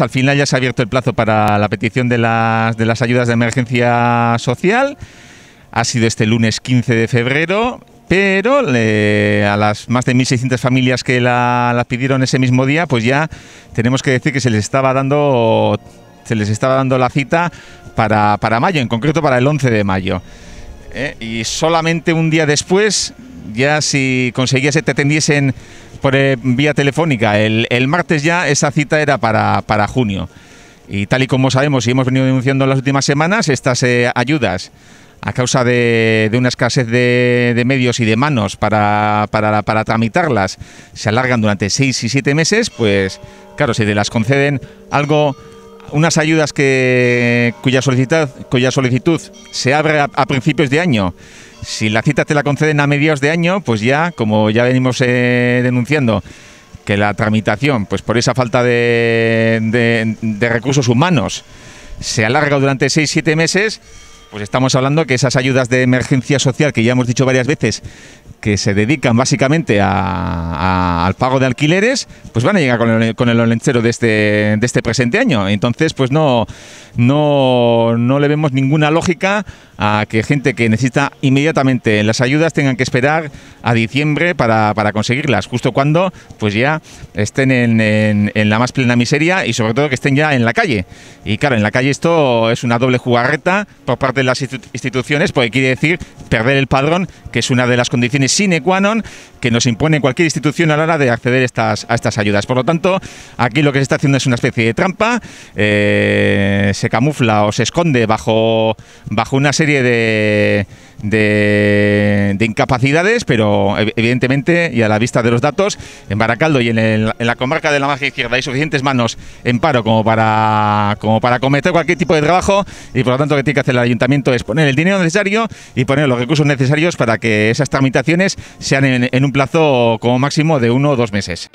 Al final ya se ha abierto el plazo para la petición de las, ayudas de emergencia social. Ha sido este lunes 15 de febrero pero a las más de 1.600 familias que la, pidieron ese mismo día, pues ya tenemos que decir que se les estaba dando, se les estaba dando la cita para, mayo, en concreto para el 11 de mayo. Eh, y solamente un día después ya si conseguías que te atendiesen por eh, vía telefónica el, martes ya, esa cita era para, para junio. Y tal y como sabemos y hemos venido denunciando en las últimas semanas, estas eh, ayudas a causa de, de una escasez de, medios y de manos para, para, tramitarlas se alargan durante seis y siete meses, pues claro, si te las conceden algo, unas ayudas que, cuya, solicitud, cuya solicitud se abre a principios de año si la cita te la conceden a mediados de año, pues ya, como ya venimos eh, denunciando, que la tramitación, pues por esa falta de, de recursos humanos, se alarga durante 6-7 meses, pues estamos hablando que esas ayudas de emergencia social que ya hemos dicho varias veces que se dedican básicamente al pago de alquileres, pues van a llegar con el, con de este, de este presente año. Entonces, pues no, no, no le vemos ninguna lógica a que gente que necesita inmediatamente las ayudas tengan que esperar a diciembre para, para conseguirlas, justo cuando pues ya estén en, en, la más plena miseria y sobre todo que estén ya en la calle. Y claro, en la calle esto es una doble jugarreta por parte de las instituciones, porque quiere decir perder el padrón, que es una de las condiciones sine qua non que nos impone cualquier institución a la hora de acceder estas, a estas ayudas. Por lo tanto, aquí lo que se está haciendo es una especie de trampa, eh, se camufla o se esconde bajo, bajo una serie de, de, incapacidades, pero evidentemente, y a la vista de los datos, en Baracaldo y en, la comarca de la margen izquierda hay suficientes manos en paro como para, como para cometer cualquier tipo de trabajo y por lo tanto lo que tiene que hacer el ayuntamiento es poner el dinero necesario y poner los recursos necesarios para que esas tramitaciones sean en un plazo como máximo de uno o dos meses.